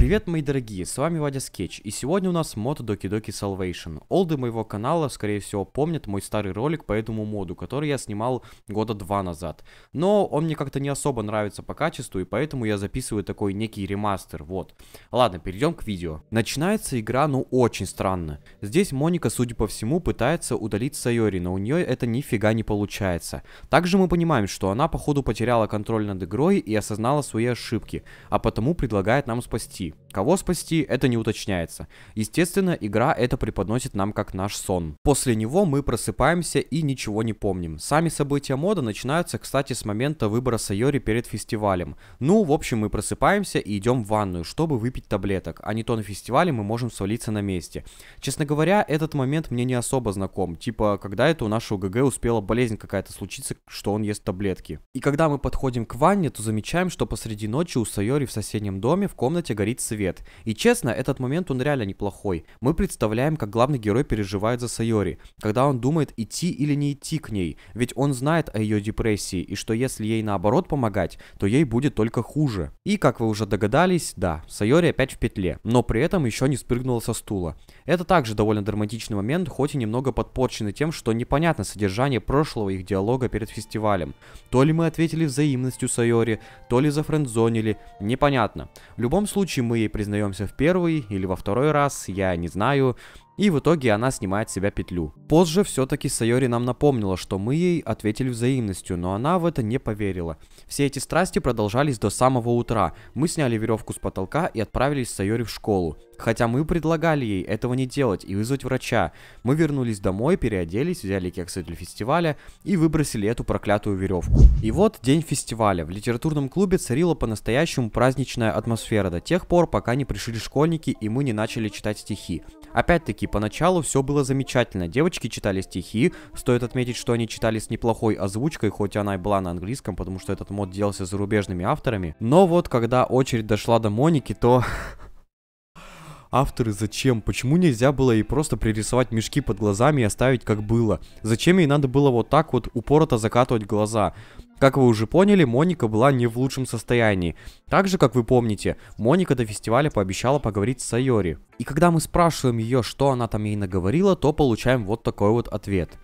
Привет, мои дорогие, с вами Вадя Скетч, и сегодня у нас мод Doki Doki Salvation. Олды моего канала, скорее всего, помнят мой старый ролик по этому моду, который я снимал года два назад. Но он мне как-то не особо нравится по качеству, и поэтому я записываю такой некий ремастер, вот. Ладно, перейдем к видео. Начинается игра, ну, очень странно. Здесь Моника, судя по всему, пытается удалить Сайори, но у нее это нифига не получается. Также мы понимаем, что она, походу, потеряла контроль над игрой и осознала свои ошибки, а потому предлагает нам спасти. be Кого спасти, это не уточняется. Естественно, игра это преподносит нам как наш сон. После него мы просыпаемся и ничего не помним. Сами события мода начинаются, кстати, с момента выбора Сайори перед фестивалем. Ну, в общем, мы просыпаемся и идем в ванную, чтобы выпить таблеток, а не то на фестивале мы можем свалиться на месте. Честно говоря, этот момент мне не особо знаком, типа, когда это у нашего ГГ успела болезнь какая-то случиться, что он ест таблетки. И когда мы подходим к ванне, то замечаем, что посреди ночи у Сайори в соседнем доме в комнате горит свет ответ. И честно, этот момент он реально неплохой. Мы представляем, как главный герой переживает за Сайори, когда он думает идти или не идти к ней, ведь он знает о ее депрессии, и что если ей наоборот помогать, то ей будет только хуже. И, как вы уже догадались, да, Сайори опять в петле, но при этом еще не спрыгнула со стула. Это также довольно драматичный момент, хоть и немного подпорченный тем, что непонятно содержание прошлого их диалога перед фестивалем. То ли мы ответили взаимностью Сайори, то ли зафрендзонили, непонятно. В любом случае мы ей признаемся в первый или во второй раз, я не знаю, и в итоге она снимает с себя петлю. Позже все-таки Сайори нам напомнила, что мы ей ответили взаимностью, но она в это не поверила. Все эти страсти продолжались до самого утра. Мы сняли веревку с потолка и отправились с Сайори в школу. Хотя мы предлагали ей этого не делать и вызвать врача. Мы вернулись домой, переоделись, взяли кексы для фестиваля и выбросили эту проклятую веревку. И вот день фестиваля. В литературном клубе царила по-настоящему праздничная атмосфера до тех пор, пока не пришли школьники и мы не начали читать стихи. Опять-таки, поначалу все было замечательно. Девочки читали стихи. Стоит отметить, что они читали с неплохой озвучкой, хоть она и была на английском, потому что этот мод делался зарубежными авторами. Но вот, когда очередь дошла до Моники, то... Авторы зачем? Почему нельзя было ей просто пририсовать мешки под глазами и оставить как было? Зачем ей надо было вот так вот упорото закатывать глаза? Как вы уже поняли, Моника была не в лучшем состоянии. Также, как вы помните, Моника до фестиваля пообещала поговорить с Сайори. И когда мы спрашиваем ее, что она там ей наговорила, то получаем вот такой вот ответ.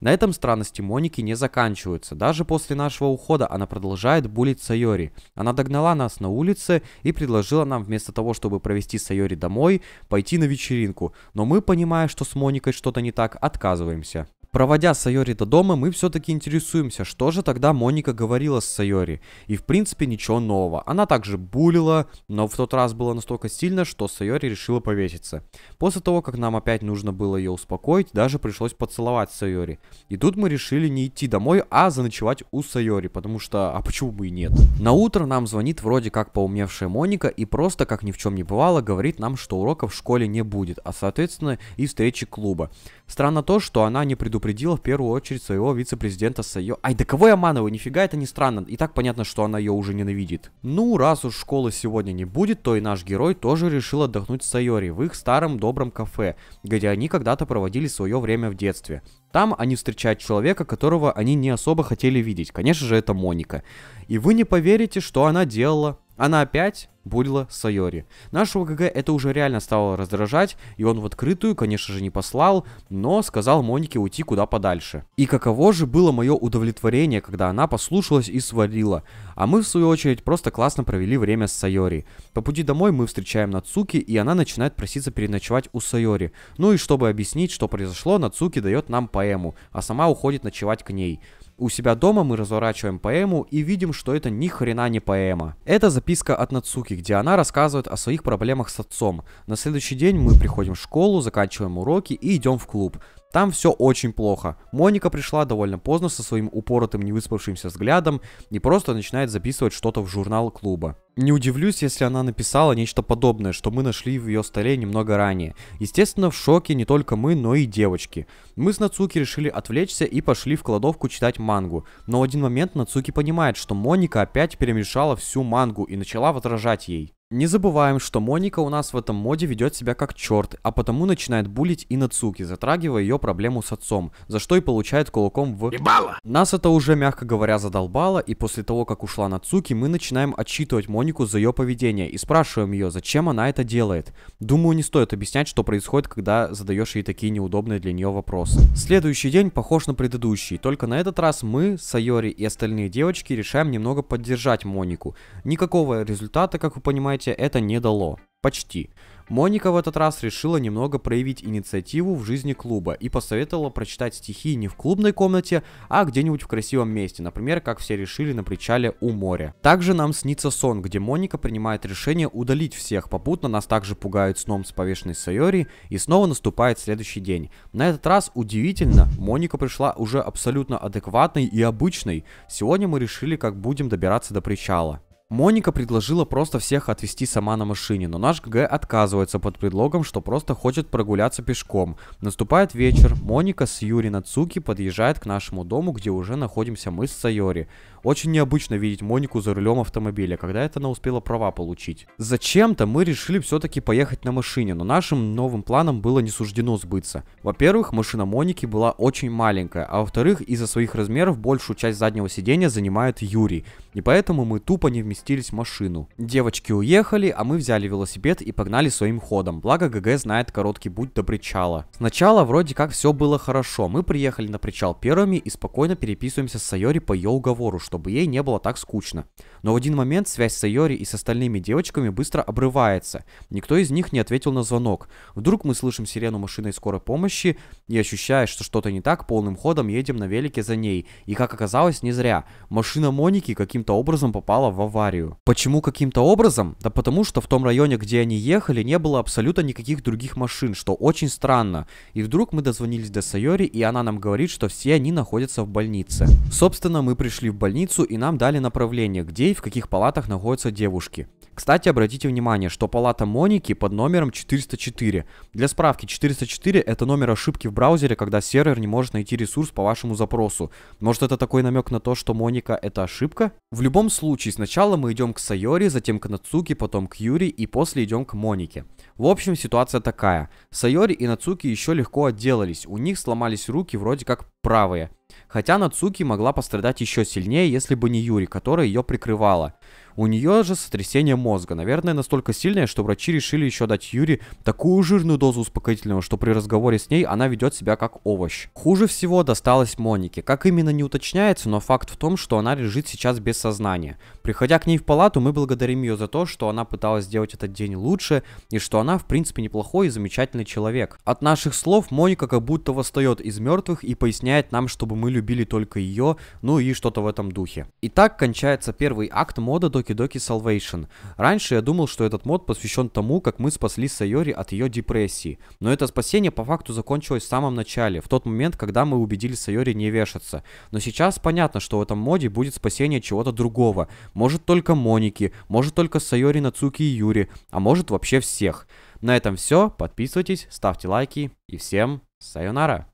На этом странности Моники не заканчиваются. Даже после нашего ухода она продолжает булить Сайори. Она догнала нас на улице и предложила нам вместо того, чтобы провести Сайори домой, пойти на вечеринку. Но мы, понимая, что с Моникой что-то не так, отказываемся. Проводя Сайори до дома, мы все-таки интересуемся, что же тогда Моника говорила с Сайори. И в принципе ничего нового. Она также булила, но в тот раз было настолько сильно, что Сайори решила повеситься. После того, как нам опять нужно было ее успокоить, даже пришлось поцеловать Сайори. И тут мы решили не идти домой, а заночевать у Сайори, потому что, а почему бы и нет? На утро нам звонит вроде как поумневшая Моника и просто, как ни в чем не бывало, говорит нам, что уроков в школе не будет, а соответственно и встречи клуба. Странно то, что она не предупреждает предупредила в первую очередь своего вице-президента Сайо. Ай, да кого я манываю? Нифига это не странно. И так понятно, что она ее уже ненавидит. Ну, раз уж школы сегодня не будет, то и наш герой тоже решил отдохнуть с Сайори, в их старом добром кафе, где они когда-то проводили свое время в детстве. Там они встречают человека, которого они не особо хотели видеть. Конечно же, это Моника. И вы не поверите, что она делала. Она опять будила Сайори. Нашего ГГ это уже реально стало раздражать, и он в открытую, конечно же, не послал, но сказал Монике уйти куда подальше. И каково же было мое удовлетворение, когда она послушалась и сварила. А мы, в свою очередь, просто классно провели время с Сайори. По пути домой мы встречаем Нацуки, и она начинает проситься переночевать у Сайори. Ну и чтобы объяснить, что произошло, Нацуки дает нам поэму, а сама уходит ночевать к ней. У себя дома мы разворачиваем поэму и видим, что это ни хрена не поэма. Это записка от Нацуки, где она рассказывает о своих проблемах с отцом. На следующий день мы приходим в школу, заканчиваем уроки и идем в клуб. Там все очень плохо. Моника пришла довольно поздно со своим упоротым невыспавшимся взглядом и просто начинает записывать что-то в журнал клуба. Не удивлюсь, если она написала нечто подобное, что мы нашли в ее столе немного ранее. Естественно, в шоке не только мы, но и девочки. Мы с Нацуки решили отвлечься и пошли в кладовку читать мангу. Но в один момент Нацуки понимает, что Моника опять перемешала всю мангу и начала возражать ей. Не забываем, что Моника у нас в этом моде ведет себя как черт, а потому начинает булить и Нацуки, затрагивая ее проблему с отцом, за что и получает кулаком в... Ебало! Нас это уже, мягко говоря, задолбало, и после того, как ушла Нацуки, мы начинаем отчитывать Монику за ее поведение и спрашиваем ее, зачем она это делает. Думаю, не стоит объяснять, что происходит, когда задаешь ей такие неудобные для нее вопросы. Следующий день похож на предыдущий, только на этот раз мы, Сайори и остальные девочки решаем немного поддержать Монику. Никакого результата, как вы понимаете, понимаете, это не дало. Почти. Моника в этот раз решила немного проявить инициативу в жизни клуба и посоветовала прочитать стихи не в клубной комнате, а где-нибудь в красивом месте, например, как все решили на причале у моря. Также нам снится сон, где Моника принимает решение удалить всех, попутно нас также пугают сном с повешенной Сайори, и снова наступает следующий день. На этот раз, удивительно, Моника пришла уже абсолютно адекватной и обычной. Сегодня мы решили, как будем добираться до причала. Моника предложила просто всех отвезти сама на машине, но наш ГГ отказывается под предлогом, что просто хочет прогуляться пешком. Наступает вечер, Моника с Юри Нацуки подъезжает к нашему дому, где уже находимся мы с Сайори. Очень необычно видеть Монику за рулем автомобиля, когда это она успела права получить. Зачем-то мы решили все-таки поехать на машине, но нашим новым планом было не суждено сбыться. Во-первых, машина Моники была очень маленькая, а во-вторых, из-за своих размеров большую часть заднего сидения занимает Юрий, и поэтому мы тупо не вместились поместились в машину. Девочки уехали, а мы взяли велосипед и погнали своим ходом. Благо ГГ знает короткий путь до причала. Сначала вроде как все было хорошо. Мы приехали на причал первыми и спокойно переписываемся с Сайори по ее уговору, чтобы ей не было так скучно. Но в один момент связь с Айори и с остальными девочками быстро обрывается. Никто из них не ответил на звонок. Вдруг мы слышим сирену машины скорой помощи и, ощущая, что что-то не так, полным ходом едем на велике за ней. И, как оказалось, не зря. Машина Моники каким-то образом попала в аварию. Почему каким-то образом? Да потому что в том районе, где они ехали, не было абсолютно никаких других машин, что очень странно. И вдруг мы дозвонились до Сайори, и она нам говорит, что все они находятся в больнице. Собственно, мы пришли в больницу, и нам дали направление, где в каких палатах находятся девушки. Кстати, обратите внимание, что палата Моники под номером 404. Для справки, 404 это номер ошибки в браузере, когда сервер не может найти ресурс по вашему запросу. Может это такой намек на то, что Моника это ошибка? В любом случае, сначала мы идем к Сайори, затем к Нацуки, потом к Юри и после идем к Монике. В общем, ситуация такая. Сайори и Нацуки еще легко отделались, у них сломались руки вроде как правые. Хотя Нацуки могла пострадать еще сильнее, если бы не Юри, которая ее прикрывала. У нее же сотрясение мозга, наверное, настолько сильное, что врачи решили еще дать Юри такую жирную дозу успокоительного, что при разговоре с ней она ведет себя как овощ. Хуже всего досталось Монике. Как именно не уточняется, но факт в том, что она лежит сейчас без сознания. Приходя к ней в палату, мы благодарим ее за то, что она пыталась сделать этот день лучше, и что она, в принципе, неплохой и замечательный человек. От наших слов Моника как будто восстает из мертвых и поясняет нам, чтобы мы любили только ее, ну и что-то в этом духе. Итак, кончается первый акт Моники мода Доки Доки Salvation. Раньше я думал, что этот мод посвящен тому, как мы спасли Сайори от ее депрессии. Но это спасение по факту закончилось в самом начале, в тот момент, когда мы убедили Сайори не вешаться. Но сейчас понятно, что в этом моде будет спасение чего-то другого. Может только Моники, может только Сайори, Нацуки и Юри, а может вообще всех. На этом все. Подписывайтесь, ставьте лайки и всем сайонара.